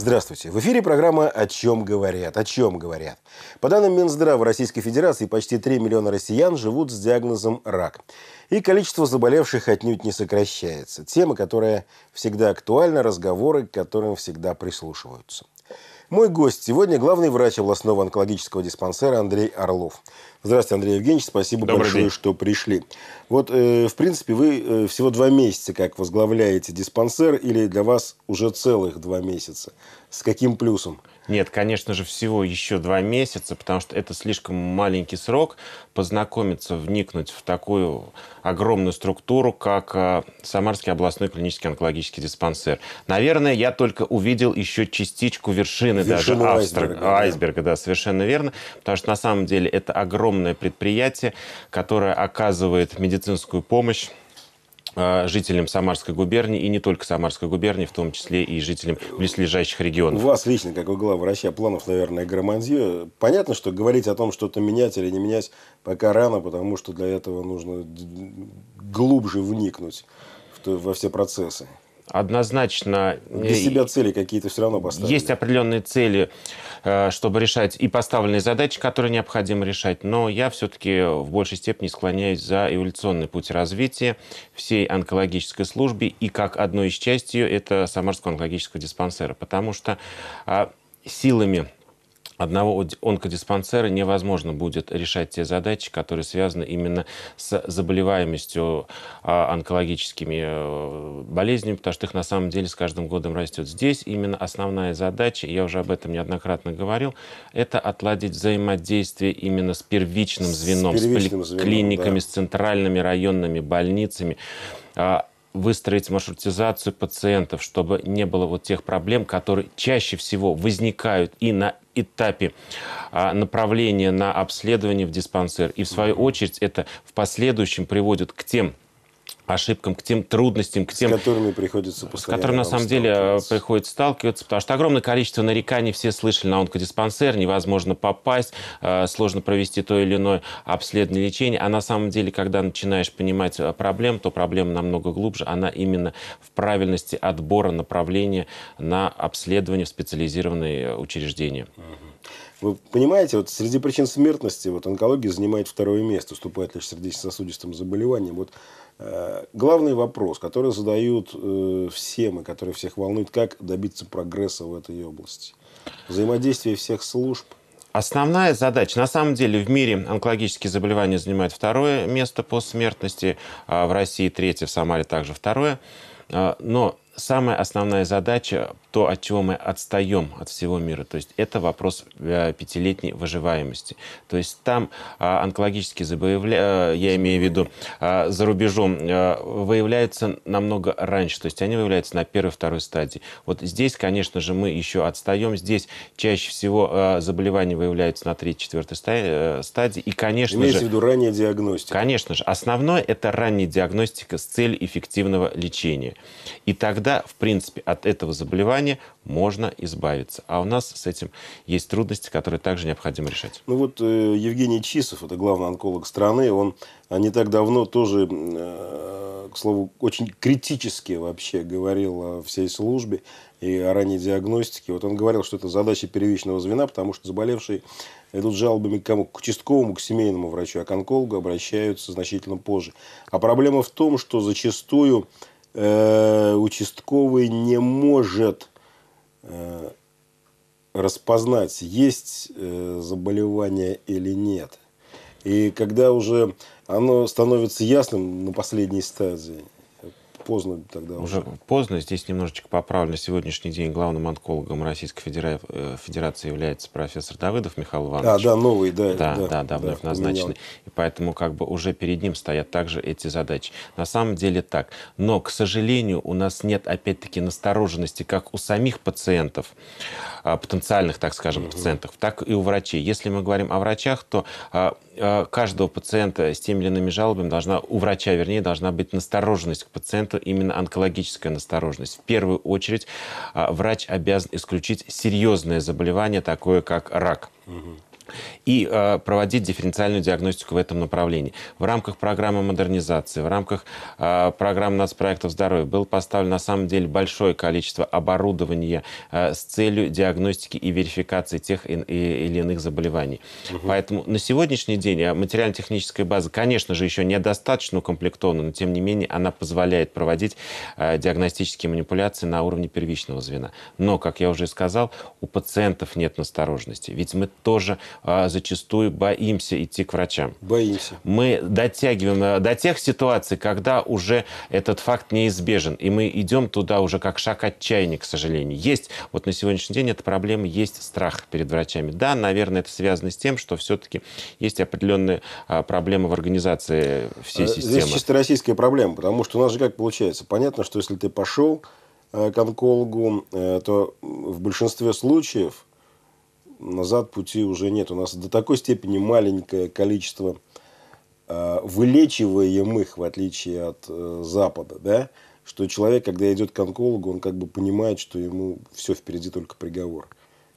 Здравствуйте. В эфире программа «О чем говорят?». О чем говорят? По данным Минздрава Российской Федерации, почти 3 миллиона россиян живут с диагнозом «рак». И количество заболевших отнюдь не сокращается. Тема, которая всегда актуальна, разговоры, к которым всегда прислушиваются. Мой гость сегодня главный врач областного онкологического диспансера Андрей Орлов. Здравствуйте, Андрей Евгеньевич, спасибо Добрый большое, день. что пришли. Вот, э, в принципе, вы э, всего два месяца как возглавляете диспансер, или для вас уже целых два месяца. С каким плюсом? Нет, конечно же, всего еще два месяца, потому что это слишком маленький срок познакомиться, вникнуть в такую огромную структуру, как э, Самарский областной клинический онкологический диспансер. Наверное, я только увидел еще частичку вершины, вершины даже айсберга, Австр... да. айсберга, да, совершенно верно, потому что на самом деле это огромное предприятие, которое оказывает медицинскую помощь а, жителям Самарской губернии, и не только Самарской губернии, в том числе и жителям близлежащих регионов. У вас лично, как у главы России, планов, наверное, громадье. Понятно, что говорить о том, что-то менять или не менять, пока рано, потому что для этого нужно глубже вникнуть во все процессы однозначно... Для себя цели какие-то все равно поставили. Есть определенные цели, э, чтобы решать и поставленные задачи, которые необходимо решать, но я все-таки в большей степени склоняюсь за эволюционный путь развития всей онкологической службы и как одной из частью это Самарского онкологического диспансера, потому что а, силами одного онкодиспансера невозможно будет решать те задачи, которые связаны именно с заболеваемостью а, онкологическими э, болезнями, потому что их на самом деле с каждым годом растет. Здесь именно основная задача, я уже об этом неоднократно говорил, это отладить взаимодействие именно с первичным звеном, с, первичным с клиниками, да. с центральными районными больницами а, выстроить маршрутизацию пациентов, чтобы не было вот тех проблем, которые чаще всего возникают и на этапе а, направления на обследование в диспансер. И в свою очередь это в последующем приводит к тем ошибкам, к тем трудностям, к тем... С которыми приходится С которыми, на самом деле, э, приходится сталкиваться, потому что огромное количество нареканий все слышали на онкодиспансер, невозможно попасть, э, сложно провести то или иное обследование, лечение. А на самом деле, когда начинаешь понимать э, проблему, то проблема намного глубже. Она именно в правильности отбора направления на обследование в специализированные учреждения. Вы понимаете, вот среди причин смертности вот онкология занимает второе место, уступает лишь сердечно-сосудистым заболеваниям. Вот Э, главный вопрос, который задают э, все и который всех волнует, как добиться прогресса в этой области. Взаимодействие всех служб, Основная задача, на самом деле, в мире онкологические заболевания занимают второе место по смертности, а в России третье, в Самаре также второе. Э, но самая основная задача то, от чего мы отстаем от всего мира. То есть это вопрос э, пятилетней выживаемости. То есть там а, онкологические заболевания, э, я имею в виду, а, за рубежом э, выявляются намного раньше. То есть они выявляются на первой-второй стадии. Вот здесь, конечно же, мы еще отстаем. Здесь чаще всего заболевания выявляются на третьей-четвертой стадии. И, конечно Имеется же... в виду ранняя диагностика. Конечно же. Основное – это ранняя диагностика с целью эффективного лечения. И тогда, в принципе, от этого заболевания заболевания можно избавиться. А у нас с этим есть трудности, которые также необходимо решать. Ну вот э, Евгений Чисов, это главный онколог страны, он э, не так давно тоже, э, к слову, очень критически вообще говорил о всей службе и о ранней диагностике. Вот он говорил, что это задача первичного звена, потому что заболевшие идут жалобами к кому? К участковому, к семейному врачу, а к онкологу обращаются значительно позже. А проблема в том, что зачастую Э, участковый не может э, распознать, есть э, заболевание или нет. И когда уже оно становится ясным на последней стадии – поздно тогда. Уже поздно. Здесь немножечко поправлю. На сегодняшний день главным онкологом Российской э, Федерации является профессор Давыдов Михаил а, Иванович. А, да, новый, да. Да, да, да, да да, назначенный. Поменял. И поэтому как бы уже перед ним стоят также эти задачи. На самом деле так. Но, к сожалению, у нас нет, опять-таки, настороженности как у самих пациентов, а, потенциальных, так скажем, угу. пациентов, так и у врачей. Если мы говорим о врачах, то а, каждого пациента с теми или иными жалобами должна, у врача, вернее, должна быть настороженность к пациенту именно онкологическая настороженность. В первую очередь а, врач обязан исключить серьезное заболевание, такое как рак. Угу и э, проводить дифференциальную диагностику в этом направлении. В рамках программы модернизации, в рамках э, программ нацпроектов здоровья было поставлено на самом деле большое количество оборудования э, с целью диагностики и верификации тех и, и, или иных заболеваний. Угу. Поэтому на сегодняшний день э, материально-техническая база, конечно же, еще недостаточно укомплектована, но тем не менее она позволяет проводить э, диагностические манипуляции на уровне первичного звена. Но, как я уже сказал, у пациентов нет настороженности. Ведь мы тоже а, зачастую боимся идти к врачам. Боимся. Мы дотягиваем э, до тех ситуаций, когда уже этот факт неизбежен, и мы идем туда уже как шаг отчаяния, к сожалению. Есть, вот на сегодняшний день эта проблема, есть страх перед врачами. Да, наверное, это связано с тем, что все-таки есть определенные а, проблемы в организации всей э, системы. Здесь чисто российская проблема, потому что у нас же как получается? Понятно, что если ты пошел э, к онкологу, то в большинстве случаев назад пути уже нет. У нас до такой степени маленькое количество э, вылечиваемых, в отличие от э, Запада, да, что человек, когда идет к онкологу, он как бы понимает, что ему все впереди только приговор.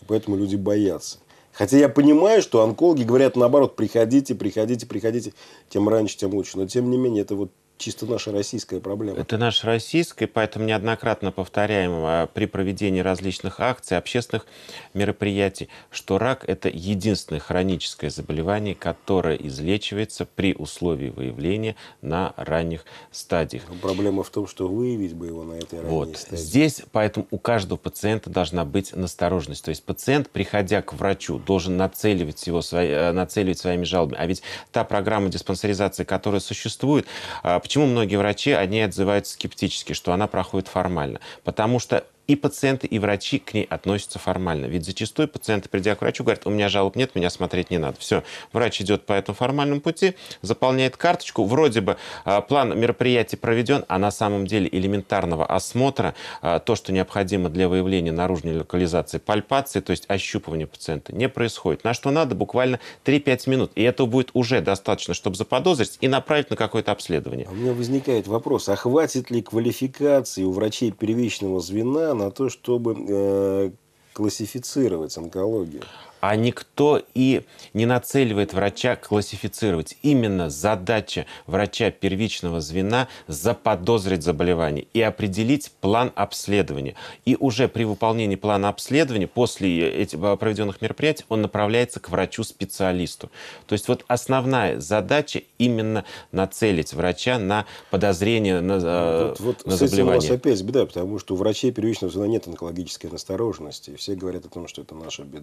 И поэтому люди боятся. Хотя я понимаю, что онкологи говорят наоборот, приходите, приходите, приходите, тем раньше, тем лучше. Но тем не менее, это вот чисто наша российская проблема. Это наша российская, поэтому неоднократно повторяем а, при проведении различных акций, общественных мероприятий, что рак – это единственное хроническое заболевание, которое излечивается при условии выявления на ранних стадиях. Но проблема в том, что выявить бы его на этой ранней вот. стадии. Здесь поэтому у каждого пациента должна быть настороженность. То есть пациент, приходя к врачу, должен нацеливать, его, э, нацеливать своими жалобами. А ведь та программа диспансеризации, которая существует, а, почему многие врачи, одни отзываются скептически, что она проходит формально? Потому что и пациенты, и врачи к ней относятся формально. Ведь зачастую пациенты, придя к врачу, говорят, у меня жалоб нет, меня смотреть не надо. Все, врач идет по этому формальному пути, заполняет карточку, вроде бы а, план мероприятий проведен, а на самом деле элементарного осмотра, а, то, что необходимо для выявления наружной локализации пальпации, то есть ощупывания пациента, не происходит. На что надо буквально 3-5 минут. И этого будет уже достаточно, чтобы заподозрить и направить на какое-то обследование. А у меня возникает вопрос, а хватит ли квалификации у врачей первичного звена на то, чтобы э, классифицировать онкологию? а никто и не нацеливает врача классифицировать. Именно задача врача первичного звена заподозрить заболевание и определить план обследования. И уже при выполнении плана обследования, после этих э, проведенных мероприятий, он направляется к врачу-специалисту. То есть вот основная задача именно нацелить врача на подозрение на, э, вот, на с заболевание. Этим у нас опять беда, потому что у врачей первичного звена нет онкологической настороженности. Все говорят о том, что это наша беда.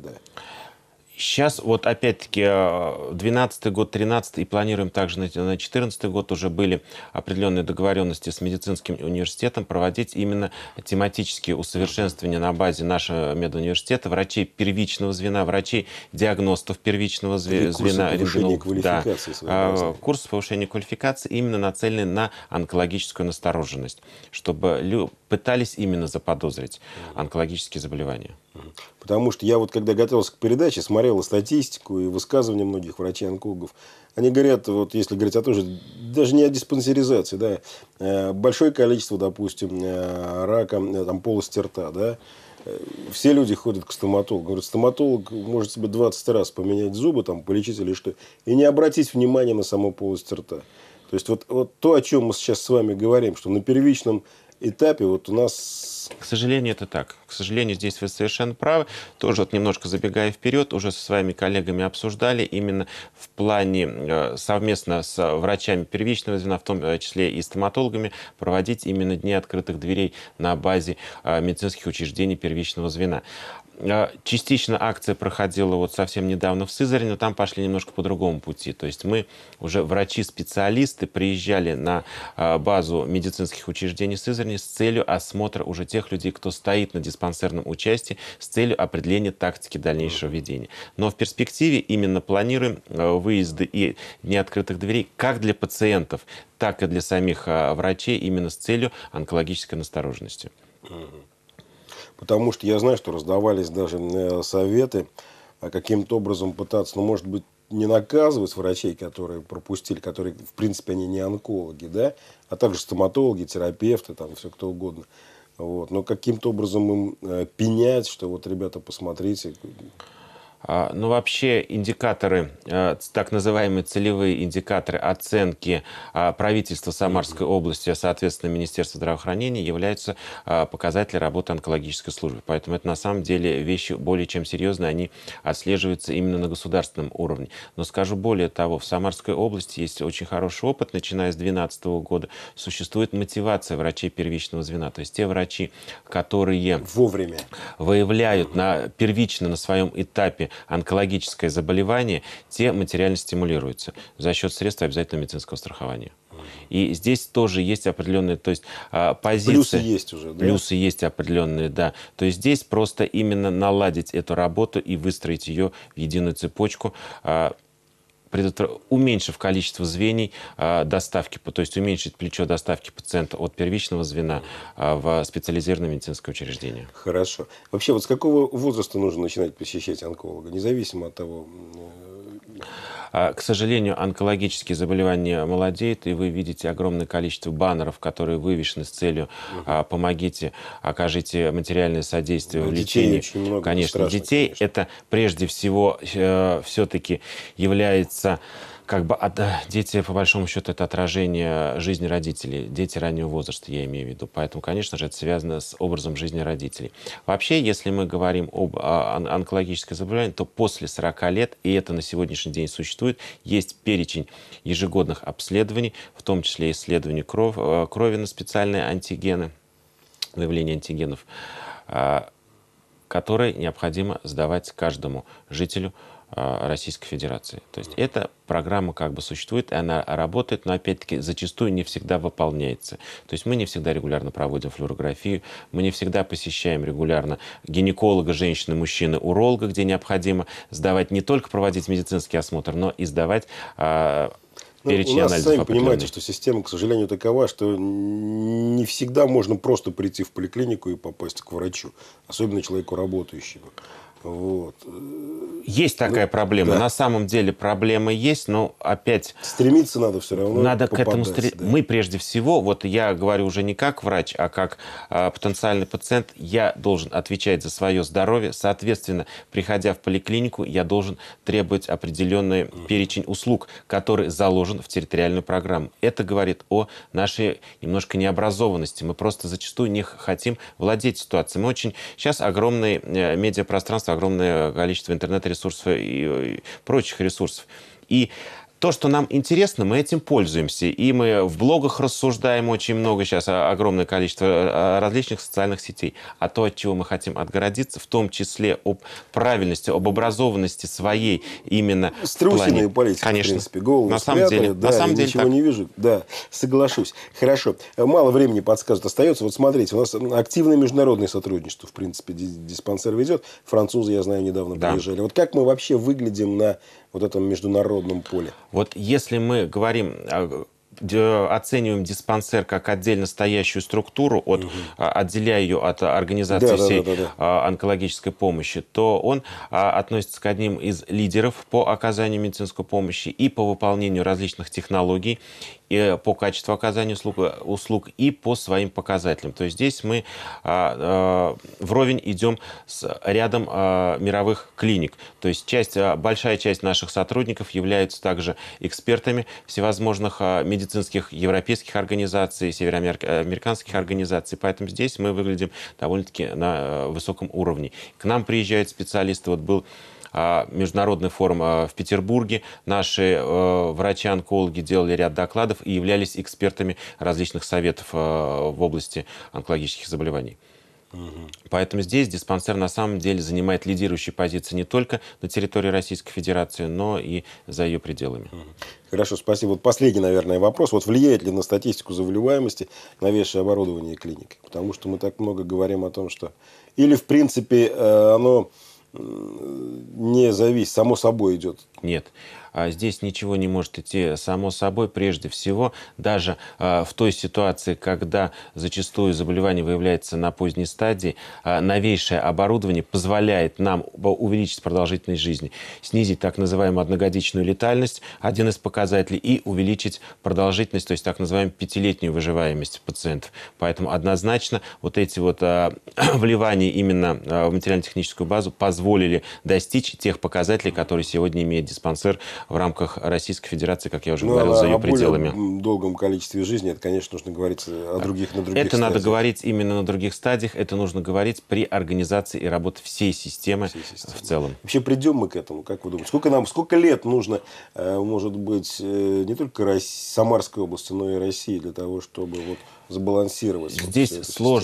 Сейчас вот опять-таки 12 э, год, 13 и планируем также на 14 год уже были определенные договоренности с медицинским университетом проводить именно тематические усовершенствования на базе нашего медуниверситета врачей первичного звена, врачей диагностов первичного звена. Курсы повышения квалификации. Да, а, курсы повышения квалификации именно нацелены на онкологическую настороженность, чтобы пытались именно заподозрить онкологические заболевания. Потому что я вот когда готовился к передаче, смотрел смотрел и статистику, и высказывания многих врачей-онкологов. Они говорят, вот если говорить о том же, даже не о диспансеризации, да, э, большое количество, допустим, э, рака э, там, полости рта, да, все люди ходят к стоматологу. Говорят, стоматолог может себе 20 раз поменять зубы, там, полечить или что, и не обратить внимания на саму полость рта. То есть вот, вот то, о чем мы сейчас с вами говорим, что на первичном этапе вот у нас... К сожалению, это так. К сожалению, здесь вы совершенно правы. Тоже вот немножко забегая вперед, уже со своими коллегами обсуждали именно в плане э, совместно с врачами первичного звена, в том э, числе и стоматологами, проводить именно дни открытых дверей на базе э, медицинских учреждений первичного звена. А, частично акция проходила вот совсем недавно в Сызрани, но там пошли немножко по другому пути. То есть мы уже врачи-специалисты приезжали на а, базу медицинских учреждений Сызрани с целью осмотра уже тех людей, кто стоит на диспансерном участии, с целью определения тактики дальнейшего ведения. Но в перспективе именно планируем а, выезды и неоткрытых дверей как для пациентов, так и для самих врачей именно с целью онкологической настороженности. Потому что я знаю, что раздавались даже э, советы э, каким-то образом пытаться, ну, может быть, не наказывать врачей, которые пропустили, которые, в принципе, они не онкологи, да, а также стоматологи, терапевты, там, все кто угодно. Вот. Но каким-то образом им э, пенять, что вот, ребята, посмотрите, а, Но ну, вообще индикаторы, э, так называемые целевые индикаторы оценки а, правительства Самарской области, а соответственно Министерства здравоохранения, являются а, показатели работы онкологической службы. Поэтому это на самом деле вещи более чем серьезные, они отслеживаются именно на государственном уровне. Но скажу более того, в Самарской области есть очень хороший опыт, начиная с 2012 года. Существует мотивация врачей первичного звена, то есть те врачи, которые вовремя выявляют на, первично на своем этапе онкологическое заболевание, те материально стимулируются за счет средств обязательного медицинского страхования. И здесь тоже есть определенные, то есть а, позиции. Плюсы есть уже, да? Плюсы есть определенные, да. То есть здесь просто именно наладить эту работу и выстроить ее в единую цепочку, а, предотвр... уменьшив количество звеней э, а, доставки, то есть уменьшить плечо доставки пациента от первичного звена э, в специализированное медицинское учреждение. Хорошо. Вообще, вот с какого возраста нужно начинать посещать онколога, независимо от того, а, к сожалению, онкологические заболевания молодеют, и вы видите огромное количество баннеров, которые вывешены с целью угу. «помогите, окажите материальное содействие ну, в лечении». Детей очень много, конечно, страшно, детей конечно. это прежде всего э, все-таки является как бы от, э, дети, по большому счету, это отражение жизни родителей, дети раннего возраста, я имею в виду. Поэтому, конечно же, это связано с образом жизни родителей. Вообще, если мы говорим об а, онкологическом заболевании, то после 40 лет, и это на сегодняшний день существует, есть перечень ежегодных обследований, в том числе исследований кров, э, крови на специальные антигены, выявление антигенов, а, которые необходимо сдавать каждому жителю а, Российской Федерации. То есть эта программа как бы существует, и она работает, но опять-таки зачастую не всегда выполняется. То есть мы не всегда регулярно проводим флюорографию, мы не всегда посещаем регулярно гинеколога, женщины, мужчины, уролога, где необходимо сдавать не только проводить медицинский осмотр, но и сдавать а, ну, перечень у нас сами понимаете, что система, к сожалению, такова, что не всегда можно просто прийти в поликлинику и попасть к врачу, особенно человеку работающему. Вот. Есть такая ну, проблема. Да. На самом деле проблема есть, но опять... Стремиться надо все равно. Надо попадать, к этому стремиться. Да. Мы прежде всего, вот я говорю уже не как врач, а как э, потенциальный пациент, я должен отвечать за свое здоровье. Соответственно, приходя в поликлинику, я должен требовать определенный mm. перечень услуг, который заложен в территориальную программу. Это говорит о нашей немножко необразованности. Мы просто зачастую не хотим владеть ситуацией. Мы очень... Сейчас огромное э, медиапространство огромное количество интернет-ресурсов и прочих ресурсов. И то, что нам интересно, мы этим пользуемся. И мы в блогах рассуждаем очень много сейчас, огромное количество э, различных социальных сетей. А то, от чего мы хотим отгородиться, в том числе об правильности, об образованности своей именно Страусиная плане... политика, Конечно. в принципе. Голову на самом деле, да, на самом деле ничего так. не вижу. Да, соглашусь. Хорошо. Мало времени подсказывают. Остается. Вот смотрите, у нас активное международное сотрудничество, в принципе, диспансер ведет. Французы, я знаю, недавно да. приезжали. Вот как мы вообще выглядим на вот этом международном поле? Вот если мы говорим а, оцениваем диспансер как отдельно стоящую структуру, от, угу. отделяя ее от организации да, всей да, да, да. А, онкологической помощи, то он относится к одним из лидеров по оказанию медицинской помощи и по выполнению различных технологий, и по качеству оказания услуг, услуг и по своим показателям. То есть здесь мы а, а, вровень идем с рядом а, мировых клиник. То есть часть, а, большая часть наших сотрудников являются также экспертами всевозможных а, медицинских европейских организаций, североамериканских организаций. Поэтому здесь мы выглядим довольно-таки на а, высоком уровне. К нам приезжают специалисты. Вот был а, международный форум а, в Петербурге. Наши э, врачи-онкологи делали ряд докладов и являлись экспертами различных советов э, в области онкологических заболеваний. Поэтому здесь диспансер на самом деле занимает лидирующие позиции не только на территории Российской Федерации, но и за ее пределами. Хорошо, спасибо. Вот последний, наверное, вопрос. Вот влияет ли на статистику заболеваемости новейшее оборудование клиники, Потому что мы так много говорим о том, что... Или, в принципе, э, оно не зависит, само собой идет нет. А здесь ничего не может идти само собой. Прежде всего, даже а, в той ситуации, когда зачастую заболевание выявляется на поздней стадии, а, новейшее оборудование позволяет нам увеличить продолжительность жизни, снизить так называемую одногодичную летальность, один из показателей, и увеличить продолжительность, то есть так называемую пятилетнюю выживаемость пациентов. Поэтому однозначно вот эти вот вливания именно в материально-техническую базу позволили достичь тех показателей, которые сегодня имеет диспансер в рамках Российской Федерации, как я уже ну, говорил, за ее о пределами. Более долгом количестве жизни это, конечно, нужно говорить о других на других. Это стадиях. надо говорить именно на других стадиях. Это нужно говорить при организации и работе всей системы, всей системы. в целом. Вообще придем мы к этому, как вы думаете? Сколько нам, сколько лет нужно, э, может быть, э, не только Самарской области, но и России для того, чтобы вот сбалансировать. Здесь вот сложно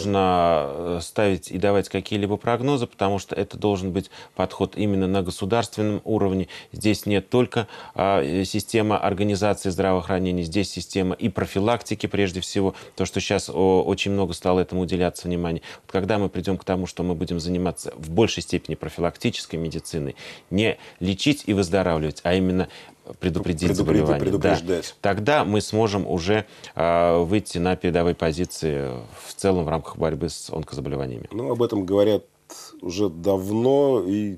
систему. Э, ставить и давать какие-либо прогнозы, потому что это должен быть подход именно на государственном уровне. Здесь нет только а, э, система организации здравоохранения, здесь система и профилактики прежде всего, то, что сейчас о, очень много стало этому уделяться внимание. Вот когда мы придем к тому, что мы будем заниматься в большей степени профилактической медициной, не лечить и выздоравливать, а именно предупредить заболевание. Предупреждать. Да. Тогда мы сможем уже э, выйти на передовые позиции в целом в рамках борьбы с онкозаболеваниями. Ну, об этом говорят уже давно, и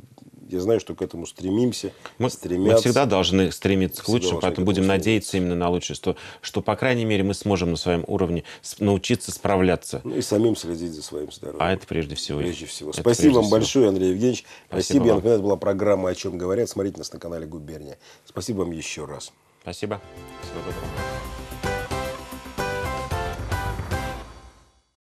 я знаю, что к этому стремимся. Мы, стремятся. мы всегда должны стремиться к лучшему, поэтому будем стремиться. надеяться именно на лучшее, что, что, по крайней мере, мы сможем на своем уровне научиться справляться. Ну и самим следить за своим здоровьем. А это прежде всего. Прежде всего. Спасибо прежде вам всего. большое, Андрей Евгеньевич. Спасибо, Спасибо. Я это была программа «О чем говорят». Смотрите нас на канале «Губерния». Спасибо вам еще раз. Спасибо. Всего доброго.